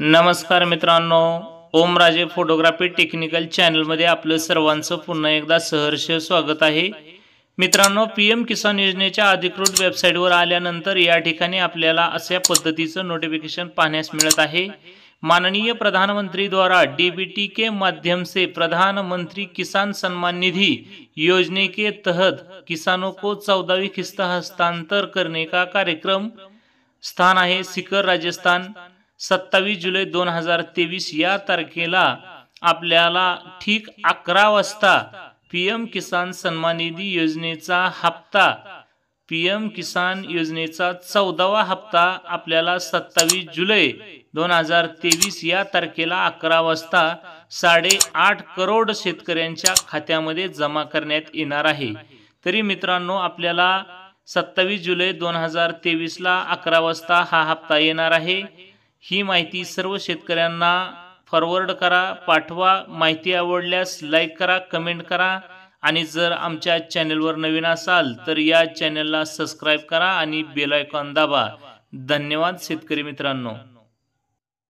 नमस्कार मित्रांनो Omraje photography technical चॅनलमध्ये आपलं सर्वांचं पुन्हा एकदा सहर्ष स्वागत आहे मित्रांनो पी एम किसान योजनेच्या अधिकृत वेबसाईटवर आल्यानंतर या ठिकाणी आपल्याला अशा पद्धतीचं नोटिफिकेशन पाहण्यास मिळत आहे माननीय प्रधानमंत्रीद्वारा डी बी टी के माध्यम से प्रधानमंत्री किसान सम्मान निधि योजने के तहत किसानों को चौदावी किस्त हस्तांतर करने का कार्यक्रम स्थान आहे सिकर राजस्थान सत्तावीस जुलै दोन हजार तेवीस या तारखेला आपल्याला ठीक अकरा वाजता पी एम किसान सन्मान निधी योजनेचा हप्ता पी एम किसान योजनेचा चौदावा हप्ता आपल्याला सत्तावीस जुलै दोन हजार तेवीस या तारखेला अकरा वाजता साडेआठ करोड शेतकऱ्यांच्या खात्यामध्ये जमा करण्यात येणार आहे तरी मित्रांनो आपल्याला सत्तावीस जुलै दोन हजार तेवीसला अकरा वाजता हा हप्ता येणार आहे ही माहिती सर्व शेतकऱ्यांना फॉरवर्ड करा पाठवा माहिती आवडल्यास लाईक करा कमेंट करा आणि जर आमच्या चॅनेलवर नवीन असाल तर या चॅनेलला सबस्क्राईब करा आणि बेल आयकॉन दाबा धन्यवाद शेतकरी मित्रांनो